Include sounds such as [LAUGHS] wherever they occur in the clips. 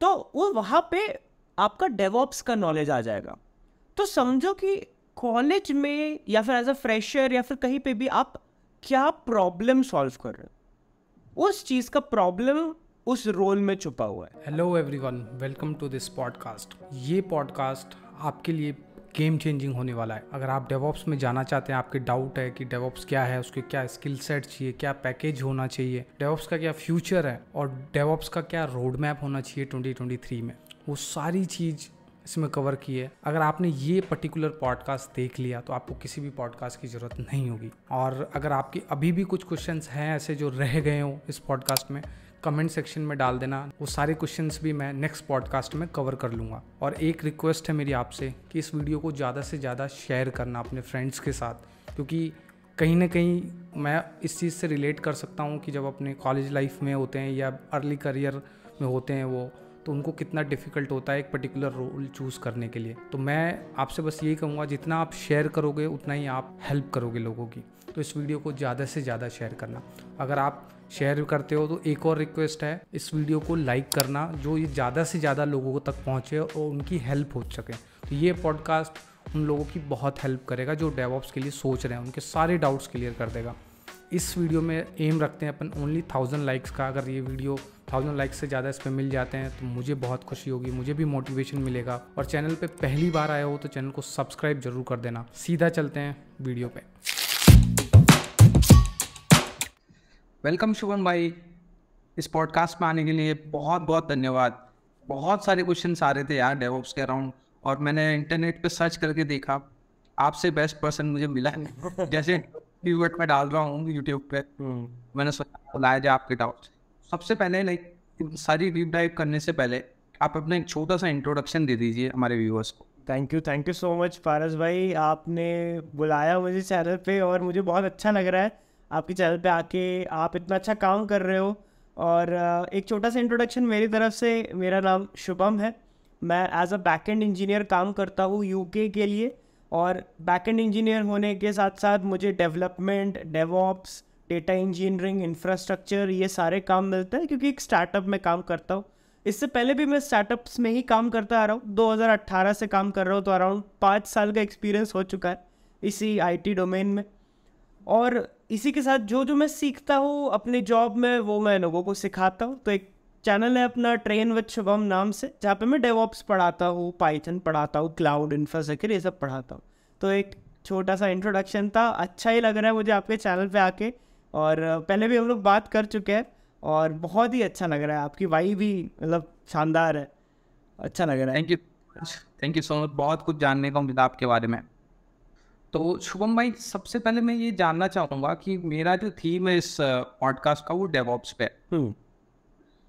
तो वो वहाँ पे आपका डेवॉप्स का नॉलेज आ जाएगा तो समझो कि कॉलेज में या फिर एज अ फ्रेशर या फिर कहीं पे भी आप क्या प्रॉब्लम सॉल्व कर रहे हो उस चीज़ का प्रॉब्लम उस रोल में छुपा हुआ है hello everyone welcome to this podcast ये पॉडकास्ट आपके लिए गेम चेंजिंग होने वाला है अगर आप डेवॉप्स में जाना चाहते हैं आपके डाउट है कि डेवॉप्स क्या है उसके क्या स्किल सेट चाहिए क्या पैकेज होना चाहिए डेवॉप्स का क्या फ्यूचर है और डेवॉप्स का क्या रोड मैप होना चाहिए ट्वेंटी ट्वेंटी थ्री में वो सारी चीज़ इसमें कवर की है अगर आपने ये पर्टिकुलर पॉडकास्ट देख लिया तो आपको किसी भी पॉडकास्ट की ज़रूरत नहीं होगी और अगर आपके अभी भी कुछ क्वेश्चंस हैं ऐसे जो रह गए हों इस पॉडकास्ट में कमेंट सेक्शन में डाल देना वो सारे क्वेश्चंस भी मैं नेक्स्ट पॉडकास्ट में कवर कर लूँगा और एक रिक्वेस्ट है मेरी आपसे कि इस वीडियो को ज़्यादा से ज़्यादा शेयर करना अपने फ्रेंड्स के साथ क्योंकि कहीं ना कहीं मैं इस चीज़ से रिलेट कर सकता हूँ कि जब अपने कॉलेज लाइफ में होते हैं या अर्ली करियर में होते हैं वो तो उनको कितना डिफ़िकल्ट होता है एक पर्टिकुलर रोल चूज़ करने के लिए तो मैं आपसे बस यही कहूँगा जितना आप शेयर करोगे उतना ही आप हेल्प करोगे लोगों की तो इस वीडियो को ज़्यादा से ज़्यादा शेयर करना अगर आप शेयर करते हो तो एक और रिक्वेस्ट है इस वीडियो को लाइक करना जो ये ज़्यादा से ज़्यादा लोगों तक पहुँचे और उनकी हेल्प हो सके तो ये पॉडकास्ट उन लोगों की बहुत हेल्प करेगा जो डेवॉप्स के लिए सोच रहे हैं उनके सारे डाउट्स क्लियर कर देगा इस वीडियो में एम रखते हैं अपन ओनली थाउजेंड लाइक्स का अगर ये वीडियो थाउजेंड लाइक्स से ज़्यादा इस पर मिल जाते हैं तो मुझे बहुत खुशी होगी मुझे भी मोटिवेशन मिलेगा और चैनल पे पहली बार आया हो तो चैनल को सब्सक्राइब जरूर कर देना सीधा चलते हैं वीडियो पे वेलकम शुभम भाई इस पॉडकास्ट में आने के लिए बहुत बहुत धन्यवाद बहुत सारे क्वेश्चन आ रहे थे यार डेवॉप्स के अराउंड और मैंने इंटरनेट पर सर्च करके देखा आपसे बेस्ट पर्सन मुझे मिला जैसे यूट्यूब में डाल रहा हूँ यूट्यूब पे हम्म। मैंने सोचा लाया जाए आपके डाउट सबसे पहले लाइक सारी डीप डाइव करने से पहले आप अपना एक छोटा सा इंट्रोडक्शन दे दीजिए हमारे व्यूअर्स को thank you thank you so much फारस भाई आपने बुलाया मुझे चैनल पे और मुझे बहुत अच्छा लग रहा है आपके चैनल पे आके आप इतना अच्छा काम कर रहे हो और एक छोटा सा इंट्रोडक्शन मेरी तरफ से मेरा नाम शुभम है मैं as a back end engineer काम करता हूँ यूके के लिए और बैकएंड इंजीनियर होने के साथ साथ मुझे development devops data engineering infrastructure ये सारे काम मिलते हैं क्योंकि एक स्टार्टअप में काम करता हूँ इससे पहले भी मैं स्टार्टअप्स में ही काम करता आ रहा हूँ 2018 से काम कर रहा हूँ तो अराउंड पाँच साल का एक्सपीरियंस हो चुका है इसी आईटी डोमेन में और इसी के साथ जो जो मैं सीखता हूँ अपने जॉब में वो मैं लोगों को सिखाता हूँ तो एक चैनल है अपना ट्रेन विद शुभम नाम से जहाँ पे मैं डेवॉप्स पढ़ाता हूँ पाइथन पढ़ाता हूँ क्लाउड इंफ्रास्ट्रक्चर ये सब पढ़ाता हूँ तो एक छोटा सा इंट्रोडक्शन था अच्छा ही लग रहा है मुझे आपके चैनल पे आके और पहले भी हम लोग बात कर चुके हैं और बहुत ही अच्छा लग रहा है आपकी वाई भी मतलब शानदार है अच्छा लग रहा है thank you thank you so much बहुत कुछ जानने को मिला आपके बारे में तो शुभम भाई सबसे पहले मैं ये जानना चाहूँगा कि मेरा जो थीम है इस पॉडकास्ट का वो डेवॉप्स पे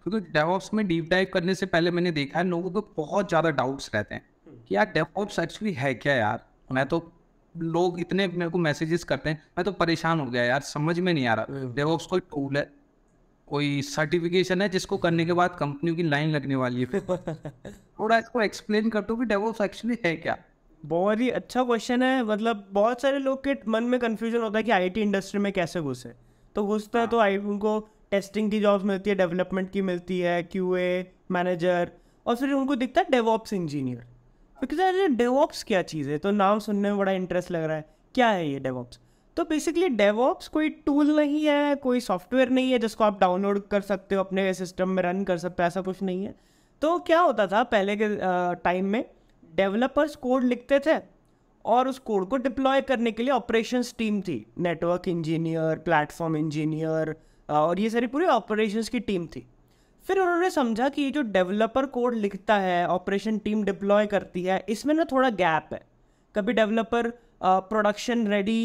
क्योंकि डेवॉप्स में डीप डाइव करने से पहले मैंने देखा है लोगों को बहुत ज़्यादा डाउट्स रहते हैं कि यार डेवॉप्स एक्चुअली है क्या यार मैं तो लोग इतने मेरे को मैसेजेस करते हैं मैं तो परेशान हो गया यार समझ में नहीं आ रहा डेवॉप्स हम्म। कोई टूल है कोई सर्टिफिकेशन है जिसको करने के बाद कंपनी की लाइन लगने वाली है [LAUGHS] थोड़ा इसको एक्सप्लेन कर दो कि डेवॉप्स एक्चुअली है क्या बहुत ही अच्छा क्वेश्चन है मतलब बहुत सारे लोग के मन में कन्फ्यूजन होता है कि आई इंडस्ट्री में कैसे घुसे तो घुसता है हाँ। तो आई उनको टेस्टिंग की जॉब्स मिलती है डेवलपमेंट की मिलती है क्यू मैनेजर और फिर उनको दिखता है डेवॉप्स इंजीनियर बिकॉज अरे डेवॉप्स क्या चीज़ है तो नाम सुनने में बड़ा इंटरेस्ट लग रहा है क्या है ये डेवॉप्स तो बेसिकली डेवॉप्स कोई टूल नहीं है कोई सॉफ्टवेयर नहीं है जिसको आप डाउनलोड कर सकते हो अपने सिस्टम में रन कर सकते हो ऐसा कुछ नहीं है तो क्या होता था पहले के टाइम में डेवलपर्स कोड लिखते थे और उस कोड को डिप्लॉय करने के लिए ऑपरेशंस टीम थी नेटवर्क इंजीनियर प्लेटफॉर्म इंजीनियर और ये सारी पूरी ऑपरेशंस की टीम थी फिर उन्होंने समझा कि ये जो डेवलपर कोड लिखता है ऑपरेशन टीम डिप्लॉय करती है इसमें ना थोड़ा गैप है कभी डेवलपर प्रोडक्शन रेडी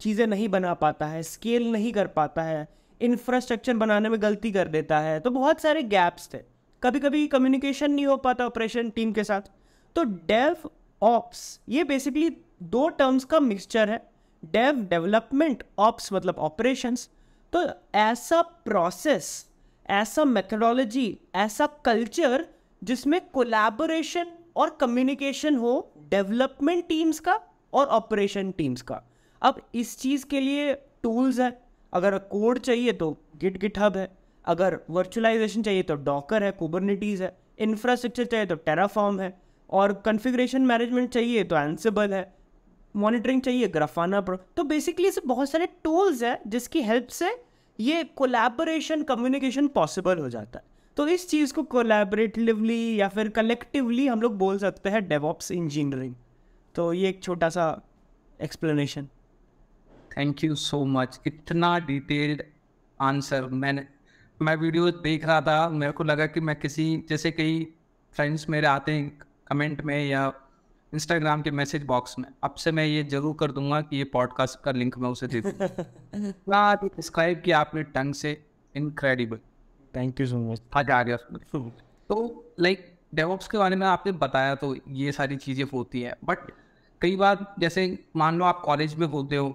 चीज़ें नहीं बना पाता है स्केल नहीं कर पाता है इंफ्रास्ट्रक्चर बनाने में गलती कर देता है तो बहुत सारे गैप्स थे कभी कभी कम्युनिकेशन नहीं हो पाता ऑपरेशन टीम के साथ तो डेव ऑप्स ये बेसिकली दो टर्म्स का मिक्सचर है डेव डेवलपमेंट ऑप्स मतलब ऑपरेशंस तो ऐसा प्रोसेस ऐसा मेथडोलॉजी ऐसा कल्चर जिसमें कोलैबोरेशन और कम्युनिकेशन हो डेवलपमेंट टीम्स का और ऑपरेशन टीम्स का अब इस चीज़ के लिए टूल्स हैं अगर कोड चाहिए तो गिट गिट हब है अगर वर्चुअलाइजेशन चाहिए तो डॉकर है कुबरनिटीज़ है इंफ्रास्ट्रक्चर चाहिए तो टेराफॉर्म है और कन्फिग्रेशन मैनेजमेंट चाहिए तो एंसेबल है मॉनिटरिंग चाहिए ग्राफाना पर तो बेसिकली ऐसे बहुत सारे टूल्स हैं जिसकी हेल्प से ये कोलैबोरेशन कम्युनिकेशन पॉसिबल हो जाता है तो इस चीज़ को कोलैबोरेटिवली या फिर कलेक्टिवली हम लोग बोल सकते हैं डेवॉप्स इंजीनियरिंग तो ये एक छोटा सा explanation thank you so much इतना डिटेल्ड आंसर मैंने मैं वीडियो देख रहा था मेरे को लगा कि मैं किसी जैसे कई फ्रेंड्स मेरे आते हैं कमेंट में या इंस्टाग्राम के मैसेज बॉक्स में अब से मैं ये जरूर कर दूंगा कि ये पॉडकास्ट का लिंक मैं उसे दे दूंगा [LAUGHS] किया आपने टंग से incredible thank you so much हाँ आ गया [LAUGHS] हम्म। तो लाइक डेवॉप्स के बारे में आपने बताया तो ये सारी चीज़ें होती हैं बट कई बार जैसे मान लो आप कॉलेज में होते हो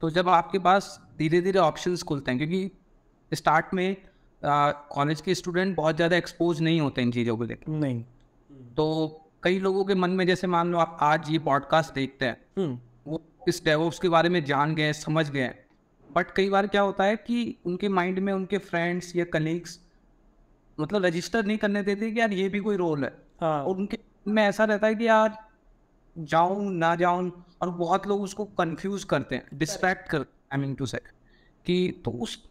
तो जब आपके पास धीरे धीरे ऑप्शन खुलते हैं क्योंकि स्टार्ट में कॉलेज के स्टूडेंट बहुत ज़्यादा एक्सपोज नहीं होते इन चीज़ों को लेकर नहीं तो कई लोगों के मन में जैसे मान लो आप आज ये पॉडकास्ट देखते हैं हम्म। वो इस डेवोप्स के बारे में जान गए समझ गए बट कई बार क्या होता है कि उनके माइंड में उनके फ्रेंड्स या कलीग्स मतलब रजिस्टर नहीं करने देते कि यार ये भी कोई रोल है हाँ। और उनके में ऐसा रहता है कि यार जाऊं ना जाऊं और बहुत लोग उसको कंफ्यूज करते हैं डिस्ट्रैक्ट कर आई मीन टू से कि तो उस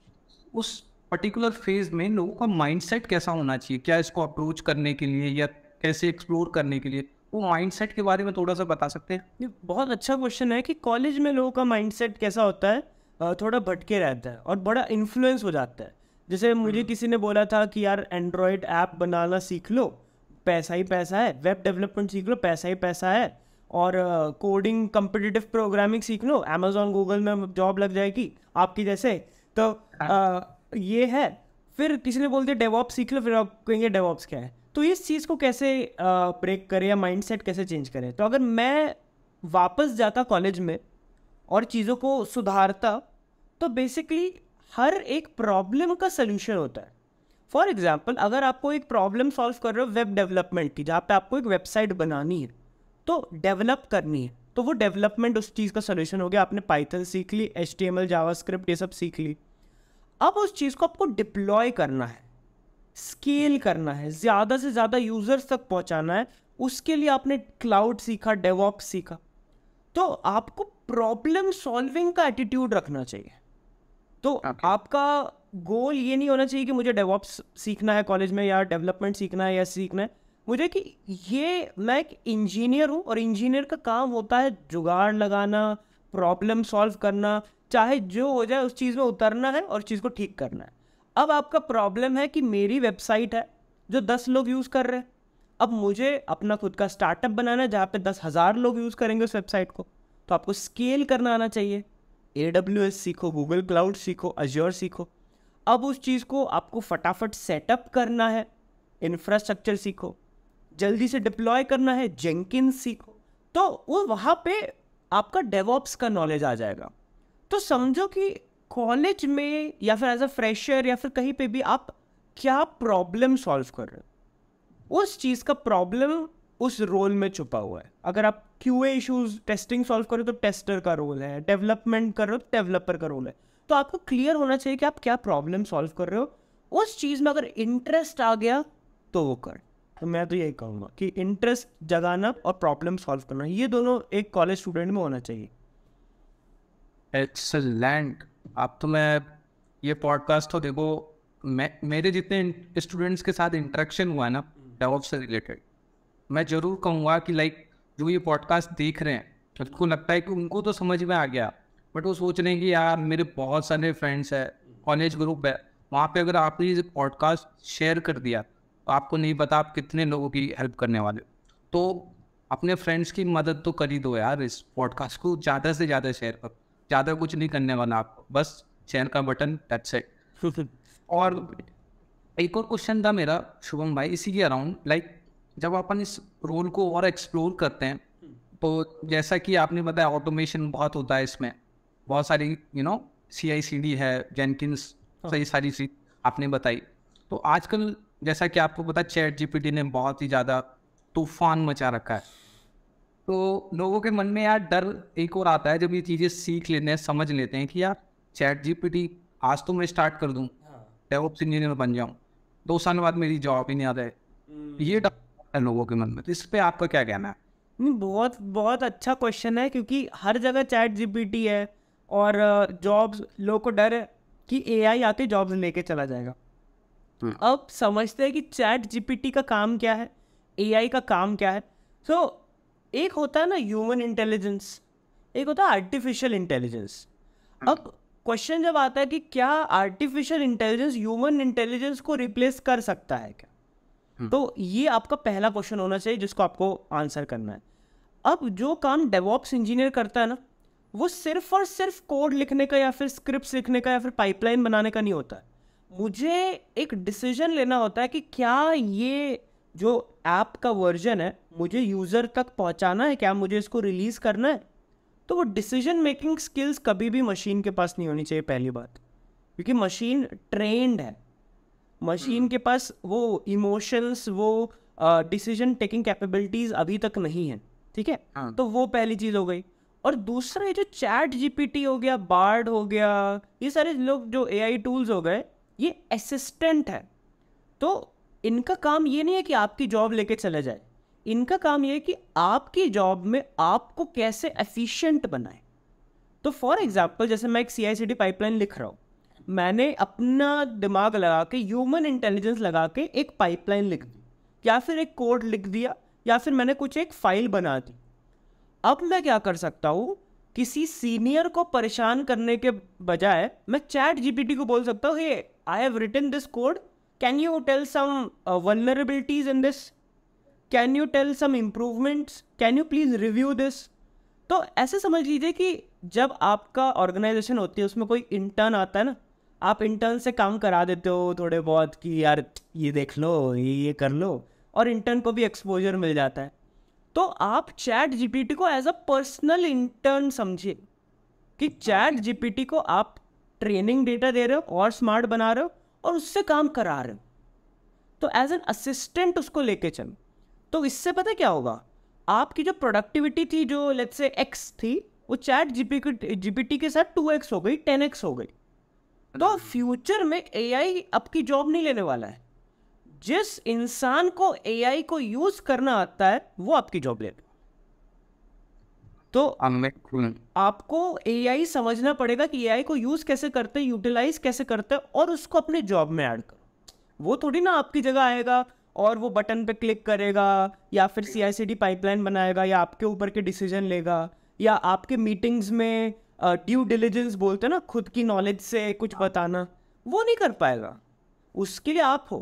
उस पर्टिकुलर फेज में लोगों का माइंडसेट कैसा होना चाहिए क्या इसको अप्रोच करने के लिए या कैसे एक्सप्लोर करने के लिए वो माइंडसेट के बारे में थोड़ा सा बता सकते हैं बहुत अच्छा क्वेश्चन है कि कॉलेज में लोगों का माइंडसेट कैसा होता है थोड़ा भटके रहता है और बड़ा इन्फ्लुएंस हो जाता है जैसे मुझे हम्म। किसी ने बोला था कि यार एंड्रॉयड ऐप बनाना सीख लो पैसा ही पैसा है वेब डेवलपमेंट सीख लो पैसा ही पैसा है और कोडिंग कंपिटेटिव प्रोग्रामिंग सीख लो अमेजोन गूगल में जॉब लग जाएगी आपकी जैसे तो आ, हाँ। ये है फिर किसी ने बोलते डेवॉप सीख लो फिर आप कहेंगे डेवॉप्स क्या है तो इस चीज़ को कैसे ब्रेक करें या माइंडसेट कैसे चेंज करें तो अगर मैं वापस जाता कॉलेज में और चीज़ों को सुधारता तो बेसिकली हर एक प्रॉब्लम का सलूशन होता है फॉर एग्ज़ाम्पल अगर आपको एक प्रॉब्लम सॉल्व कर रहे हो वेब डेवलपमेंट की जहाँ पे आपको एक वेबसाइट बनानी है तो डेवलप करनी है तो वो डेवलपमेंट उस चीज़ का सोल्यूशन हो गया आपने पाइथन सीख ली H T M L JavaScript ये सब सीख ली अब उस चीज़ को आपको डिप्लॉय करना है स्केल करना है ज़्यादा से ज़्यादा यूज़र्स तक पहुंचाना है उसके लिए आपने क्लाउड सीखा डेवॉप्स सीखा तो आपको प्रॉब्लम सॉल्विंग का एटीट्यूड रखना चाहिए तो okay. आपका गोल ये नहीं होना चाहिए कि मुझे डेवॉप्स सीखना है कॉलेज में या डेवलपमेंट सीखना है या सीखना है मुझे कि ये मैं एक इंजीनियर हूँ और इंजीनियर का काम होता है जुगाड़ लगाना प्रॉब्लम सॉल्व करना चाहे जो हो जाए उस चीज़ में उतरना है और चीज़ को ठीक करना है अब आपका प्रॉब्लम है कि मेरी वेबसाइट है जो दस लोग यूज़ कर रहे हैं अब मुझे अपना खुद का स्टार्टअप बनाना है जहाँ पे दस हज़ार लोग यूज़ करेंगे उस वेबसाइट को तो आपको स्केल करना आना चाहिए ए डब्ल्यू एस सीखो गूगल क्लाउड सीखो अजर सीखो अब उस चीज़ को आपको फटाफट सेटअप करना है इंफ्रास्ट्रक्चर सीखो जल्दी से डिप्लॉय करना है जेंकिन सीखो तो वो वहाँ पे आपका डेवॉप्स का नॉलेज आ जाएगा तो समझो कि कॉलेज में या फिर एज अ फ्रेशर या फिर कहीं पे भी आप क्या प्रॉब्लम सॉल्व कर रहे हो उस चीज़ का प्रॉब्लम उस रोल में छुपा हुआ है अगर आप Q A issues testing solve करो तो टेस्टर का रोल है डेवलपमेंट कर रहे हो तो डेवलपर का रोल तो है तो आपको क्लियर होना चाहिए कि आप क्या प्रॉब्लम सॉल्व कर रहे हो उस चीज़ में अगर इंटरेस्ट आ गया तो वो कर तो मैं तो यही कहूँगा कि इंटरेस्ट जगाना और प्रॉब्लम सॉल्व करना ये दोनों एक कॉलेज स्टूडेंट में होना चाहिए एक्सलेंट अब तो मैं ये पॉडकास्ट तो देखो मैं मेरे जितने स्टूडेंट्स के साथ इंटरेक्शन हुआ ना डेवलप से रिलेटेड मैं ज़रूर कहूँगा कि लाइक जो ये पॉडकास्ट देख रहे हैं उनको लगता है कि उनको तो समझ में आ गया बट वो सोच रहे हैं कि यार मेरे बहुत सारे फ्रेंड्स है कॉलेज ग्रुप है वहाँ पे अगर आपने ये पॉडकास्ट शेयर कर दिया तो आपको नहीं पता आप कितने लोगों की हेल्प करने वाले तो अपने फ्रेंड्स की मदद तो कर ही दो यार इस पॉडकास्ट को ज़्यादा से ज़्यादा शेयर करो ज़्यादा कुछ नहीं करने वाला आपको बस शेयर का बटन टच है [LAUGHS] और एक और क्वेश्चन था मेरा शुभम भाई इसी के अराउंड लाइक जब अपन इस रोल को और एक्सप्लोर करते हैं तो जैसा कि आपने बताया ऑटोमेशन बहुत होता है इसमें बहुत सारी you know C I C D है जेनकिंस हाँ। तो सही सारी चीज आपने बताई तो आजकल जैसा कि आपको पता चैट जीपीटी ने बहुत ही ज़्यादा तूफान मचा रखा है तो लोगों के मन में यार डर एक और आता है जब ये चीज़ें सीख लेते हैं समझ लेते हैं कि यार चैट जी आज तो मैं स्टार्ट कर दूँ हाँ। डेवलप्स इंजीनियर बन जाऊँ दो साल बाद मेरी जॉब ही नहीं आ जाए हम्म। ये डर है लोगों के मन में तो इस पर आपका क्या कहना है नहीं बहुत बहुत अच्छा क्वेश्चन है क्योंकि हर जगह चैट जी है और जॉब्स लोगों को डर है कि एआई आके जॉब्स लेके चला जाएगा हाँ। अब समझते हैं कि चैट जीपीटी का काम क्या है एआई का काम क्या है सो so, एक होता है ना ह्यूमन इंटेलिजेंस एक होता है आर्टिफिशियल इंटेलिजेंस अब क्वेश्चन जब आता है कि क्या आर्टिफिशियल इंटेलिजेंस ह्यूमन इंटेलिजेंस को रिप्लेस कर सकता है क्या हम्म। तो ये आपका पहला क्वेश्चन होना चाहिए जिसको आपको आंसर करना है अब जो काम डेवॉप्स इंजीनियर करता है ना वो सिर्फ और सिर्फ कोड लिखने का या फिर स्क्रिप्ट लिखने का या फिर पाइपलाइन बनाने का नहीं होता मुझे एक डिसीजन लेना होता है कि क्या ये जो ऐप का वर्जन है मुझे यूज़र तक पहुंचाना है क्या मुझे इसको रिलीज़ करना है तो वो डिसीजन मेकिंग स्किल्स कभी भी मशीन के पास नहीं होनी चाहिए पहली बात क्योंकि मशीन ट्रेंड है मशीन हम्म। के पास वो इमोशंस वो डिसीजन टेकिंग कैपेबिलिटीज अभी तक नहीं है ठीक है हाँ। तो वो पहली चीज़ हो गई और दूसरा ये जो चैट जीपीटी हो गया बार्ड हो गया ये सारे लोग जो एआई टूल्स हो गए ये असिस्टेंट है तो इनका काम ये नहीं है कि आपकी जॉब लेके चले जाए इनका काम ये है कि आपकी जॉब में आपको कैसे एफिशिएंट बनाए तो फॉर एग्जाम्पल जैसे मैं एक सी आई सी डी पाइपलाइन लिख रहा हूँ मैंने अपना दिमाग लगा के ह्यूमन इंटेलिजेंस लगा के एक पाइपलाइन लिख दी या फिर एक कोड लिख दिया या फिर मैंने कुछ एक फ़ाइल बना दी अब मैं क्या कर सकता हूँ किसी सीनियर को परेशान करने के बजाय मैं चैट जीपीटी को बोल सकता हूँ hey I have written this code Can you tell some uh, vulnerabilities in this? Can you tell some improvements? Can you please review this? तो ऐसे समझ लीजिए कि जब आपका ऑर्गेनाइजेशन होती है उसमें कोई इंटर्न आता है ना आप इंटर्न से काम करा देते हो थोड़े बहुत कि यार ये देख लो ये ये कर लो और इंटर्न को भी एक्सपोजर मिल जाता है तो आप चैट जीपीटी को एज अ पर्सनल इंटर्न समझिए कि चैट जीपीटी को आप ट्रेनिंग डेटा दे रहे हो और स्मार्ट बना रहे हो और उससे काम करा रहे तो एज एन असिस्टेंट उसको लेके चल तो इससे पता क्या होगा आपकी जो प्रोडक्टिविटी थी जो लेट से एक्स थी वो चैट जीपी जीपीटी के साथ टू एक्स हो गई टेन एक्स हो गई तो फ्यूचर हम्म। में आई आपकी जॉब नहीं लेने वाला है जिस इंसान को एआई को यूज करना आता है वो आपकी जॉब लेगा तो आपको आई समझना पड़ेगा कि आई को यूज़ कैसे करते हैं यूटिलाइज कैसे करते हैं और उसको अपने जॉब में ऐड करो वो थोड़ी ना आपकी जगह आएगा और वो बटन पे क्लिक करेगा या फिर सी आई सी डी पाइपलाइन बनाएगा या आपके ऊपर के डिसीजन लेगा या आपके मीटिंग्स में ड्यू uh, डिलीजेंस बोलते हैं ना खुद की नॉलेज से कुछ हाँ। बताना वो नहीं कर पाएगा उसके लिए आप हो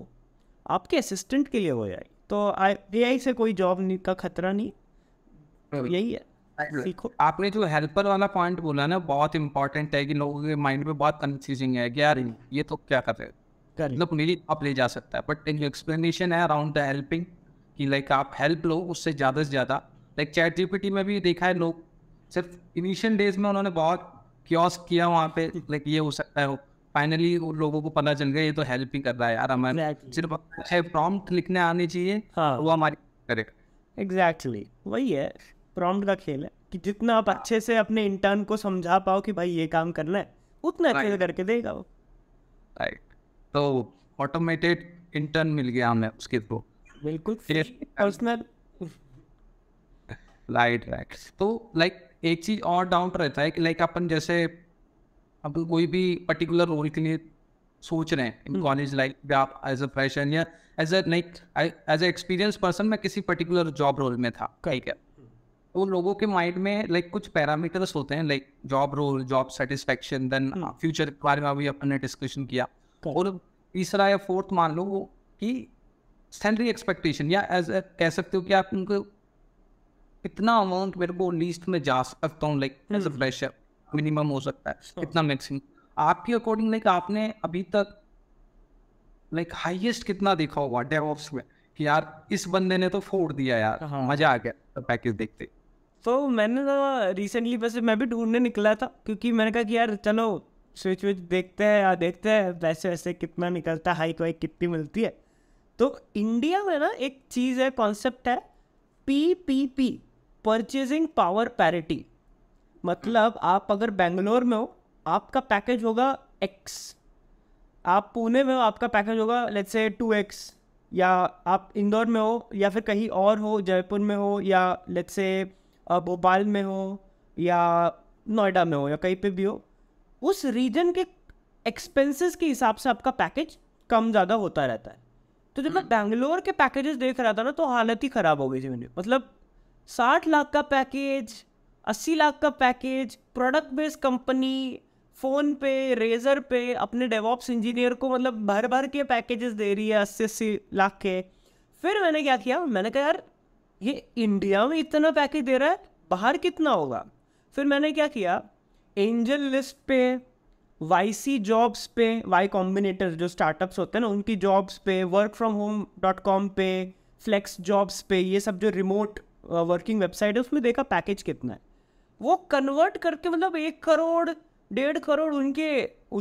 आपके असिस्टेंट के लिए हो जाए तो ए आई से कोई जॉब का खतरा नहीं हाँ। यही है आपने जो हेल्पर वाला पॉइंट बोला ना बहुत इंपॉर्टेंट है कि लोगों के माइंड में बहुत कंफ्यूजिंग है कि यार हाँ। ये तो क्या कर रहे हैं मतलब मेरी आप ले जा सकता है बट एक्सप्लेनेशन है अराउंड द हेल्पिंग कि लाइक आप हेल्प लो उससे ज़्यादा से ज़्यादा लाइक चैट जीपीटी में भी देखा है लोग सिर्फ इनिशियल डेज में उन्होंने बहुत क्योस किया वहाँ पे लाइक [LAUGHS] ये हो सकता है फाइनली उन लोगों को पता चल गया ये तो हेल्प ही कर रहा है यार हमें सिर्फ अच्छे प्रॉम्प्ट लिखने आने चाहिए हाँ. वो हमारी करेगा एग्जैक्टली वही है प्रॉम्प्ट का खेल है कि जितना आप हाँ। अच्छे से अपने इंटर्न को समझा पाओ कि भाई ये काम करना है उतना अच्छे से करके देगा वो राइट तो ऑटोमेटेड इंटर्न मिल गया हमें उसके थ्रू बिल्कुल पर्सनल राइट राइट तो लाइक एक चीज और डाउट रहता है कि लाइक अपन जैसे अब कोई भी पर्टिकुलर रोल के लिए सोच रहे हैं इन कॉलेज लाइफ या आप एज अ फैशन या as a like as a experience person मैं किसी पर्टिकुलर जॉब रोल में था कहीं क्या तो लोगों के माइंड में लाइक कुछ पैरामीटर्स होते हैं like job role job satisfaction then future के बारे में अभी अपने डिस्कशन किया और तीसरा या फोर्थ मान लो वो कि सैलरी एक्सपेक्टेशन या एज कह सकते हो कि आप उनको कितना अमाउंट मेरे को लिस्ट में जा सकता हूँ like as a fresher minimum हो सकता है कितना हाँ। मैक्सिमम आपके अकॉर्डिंग लाइक आपने अभी तक लाइक हाईएस्ट कितना देखा होगा डेवॉप्स में कि यार इस बंदे ने तो फोड़ दिया यार हाँ। मजा आ गया पैकेज देखते तो मैंने ना रिसेंटली वैसे मैं भी ढूंढने निकला था क्योंकि मैंने कहा कि यार चलो स्विच विच देखते हैं या देखते हैं वैसे वैसे कितना निकलता है हाइक वाइक कितनी मिलती है तो इंडिया में ना एक चीज़ है कॉन्सेप्ट है P P P purchasing power parity मतलब आप अगर बेंगलोर में हो आपका पैकेज होगा एक्स आप पुणे में हो आपका पैकेज होगा लेट्स से टू एक्स या आप इंदौर में हो या फिर कहीं और हो जयपुर में हो या लेट से भोपाल में हो या नोएडा में हो या कहीं पे भी हो उस रीजन के एक्सपेंसेस के हिसाब से आपका पैकेज कम ज़्यादा होता रहता है तो जब मैं हम्म। बैंगलोर के पैकेजेस देख रहा था ना तो हालत ही ख़राब हो गई थी मेरी मतलब साठ लाख का पैकेज अस्सी लाख का package product based company PhonePe Razorpay अपने डेवॉप्स इंजीनियर को मतलब भर भर के पैकेजेस दे रही है अस्सी अस्सी लाख के फिर मैंने क्या किया मैंने कहा यार ये इंडिया में इतना पैकेज दे रहा है बाहर कितना होगा फिर मैंने क्या किया एंजल लिस्ट पे वाई जॉब्स पे वाई कॉम्बिनेटर जो स्टार्टअप्स होते हैं ना उनकी जॉब्स पे work from home dot com पे फ्लेक्स जॉब्स पे ये सब जो रिमोट वर्किंग वेबसाइट है उसमें देखा पैकेज कितना है वो कन्वर्ट करके मतलब एक करोड़ डेढ़ करोड़ उनके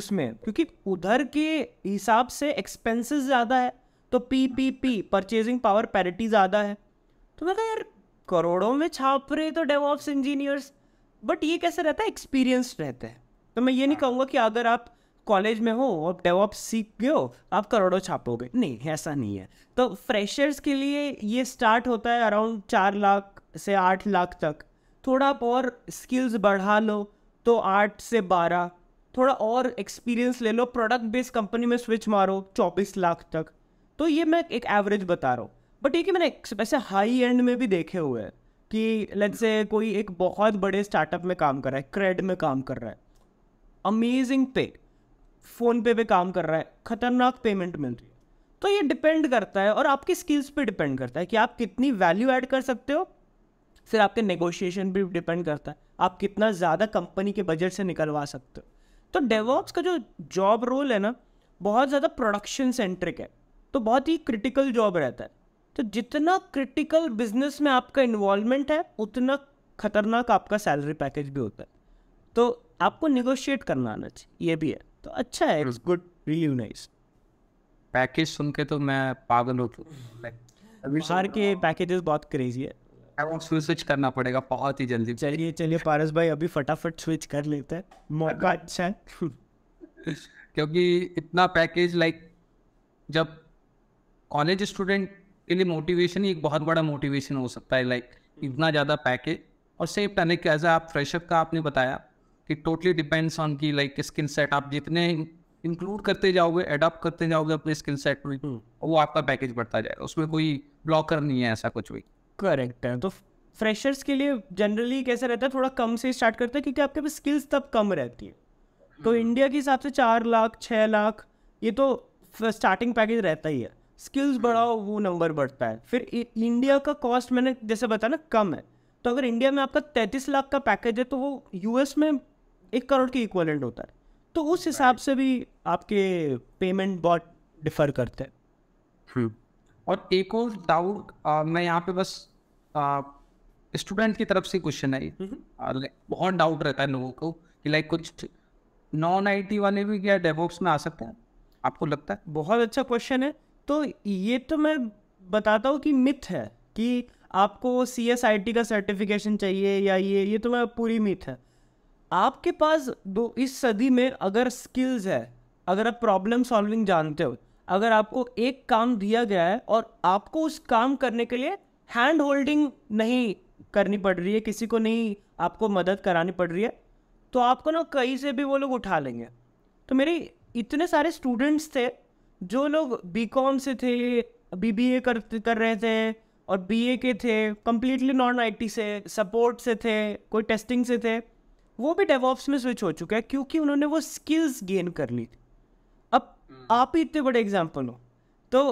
उसमें क्योंकि उधर के हिसाब से एक्सपेंसेस ज़्यादा है तो P P P purchasing power parity ज़्यादा है तो मैं कहा यार करोड़ों में छाप रहे तो डेवॉप्स इंजीनियर्स बट ये कैसे रहता है एक्सपीरियंस रहता है तो मैं ये नहीं हाँ। कहूँगा कि अगर आप कॉलेज में हो और डेवॉप्स सीख गए हो आप करोड़ों छापोगे नहीं ऐसा नहीं है तो फ्रेशर्स के लिए ये स्टार्ट होता है अराउंड चार लाख से आठ लाख तक थोड़ा आप और स्किल्स बढ़ा लो तो आठ से बारह थोड़ा और एक्सपीरियंस ले लो प्रोडक्ट बेस्ड कंपनी में स्विच मारो चौबीस लाख तक तो ये मैं एक एवरेज बता रहा हूँ बट ये कि मैंने वैसे हाई एंड में भी देखे हुए हैं कि लेट से कोई एक बहुत बड़े स्टार्टअप में काम कर रहा है क्रेड में काम कर रहा है अमेजिंग पे फ़ोन पे पे काम कर रहा है ख़तरनाक पेमेंट मिल रही है तो ये डिपेंड करता है और आपकी स्किल्स पे डिपेंड करता है कि आप कितनी वैल्यू ऐड कर सकते हो फिर आपके नेगोशिएशन पर डिपेंड करता है आप कितना ज़्यादा कंपनी के बजट से निकलवा सकते हो तो डेवॉप्स का जो जॉब रोल है ना बहुत ज़्यादा प्रोडक्शन सेंट्रिक है तो बहुत ही क्रिटिकल जॉब रहता है तो जितना क्रिटिकल बिजनेस में आपका इन्वॉल्वमेंट है उतना खतरनाक आपका सैलरी पैकेज भी होता है तो आपको निगोशिएट करना आना चाहिए ये भी है तो अच्छा है it's good really nice package सुन के तो मैं पागल हो बाहर के पैकेजेस बहुत क्रेजी है स्विच करना पड़ेगा बहुत ही जल्दी चलिए चलिए पारस भाई अभी फटाफट स्विच कर लेते हैं मौका अच्छा है [LAUGHS] क्योंकि इतना पैकेज लाइक जब कॉलेज स्टूडेंट के लिए मोटिवेशन ही एक बहुत बड़ा मोटिवेशन हो सकता है लाइक इतना ज़्यादा पैकेज और सेम टाइम एक एज आप फ्रेशअप का आपने बताया कि टोटली डिपेंड्स ऑन की लाइक स्किल सेट आप जितने इंक्लूड करते जाओगे एडॉप्ट करते जाओगे अपने स्किल सेट में और वो आपका पैकेज बढ़ता जाएगा उसमें कोई ब्लॉकर नहीं है ऐसा कुछ भी करेक्ट है तो फ्रेशर्स के लिए जनरली कैसा रहता है थोड़ा कम से स्टार्ट करते हैं क्योंकि आपके पास स्किल्स तब कम रहती है तो इंडिया हम्म। के हिसाब से चार लाख छः लाख ये तो स्टार्टिंग पैकेज रहता ही है स्किल्स बढ़ाओ वो नंबर बढ़ता है फिर इंडिया का कॉस्ट मैंने जैसे बताया ना कम है तो अगर इंडिया में आपका तैंतीस लाख का पैकेज है तो वो यूएस में एक करोड़ के इक्वलेंट होता है तो उस हिसाब से भी आपके पेमेंट बहुत डिफर करते हैं hmm. और एक और डाउट मैं यहाँ पे बस स्टूडेंट की तरफ से क्वेश्चन है mm-hmm. बहुत डाउट रहता है लोगों को कि लाइक कुछ नॉन आईटी वाले भी क्या डेवोक्स में आ सकते हैं आपको लगता है बहुत अच्छा क्वेश्चन है तो ये तो मैं बताता हूँ कि मिथ है कि आपको सी एस आई टी का सर्टिफिकेशन चाहिए या ये ये तो मैं पूरी मिथ है आपके पास दो इस सदी में अगर स्किल्स है अगर आप प्रॉब्लम सॉल्विंग जानते हो अगर आपको एक काम दिया गया है और आपको उस काम करने के लिए हैंड होल्डिंग नहीं करनी पड़ रही है किसी को नहीं आपको मदद करानी पड़ रही है तो आपको ना कहीं से भी वो लोग उठा लेंगे तो मेरे इतने सारे स्टूडेंट्स थे जो लोग बी कॉम से थे बी बी ए कर कर रहे थे और बी ए के थे कम्प्लीटली नॉन आई टी से सपोर्ट से थे कोई टेस्टिंग से थे वो भी डेवॉप्स में स्विच हो चुका है क्योंकि उन्होंने वो स्किल्स गेन कर ली थी अब hmm. आप ही इतने बड़े एग्जाम्पल हो तो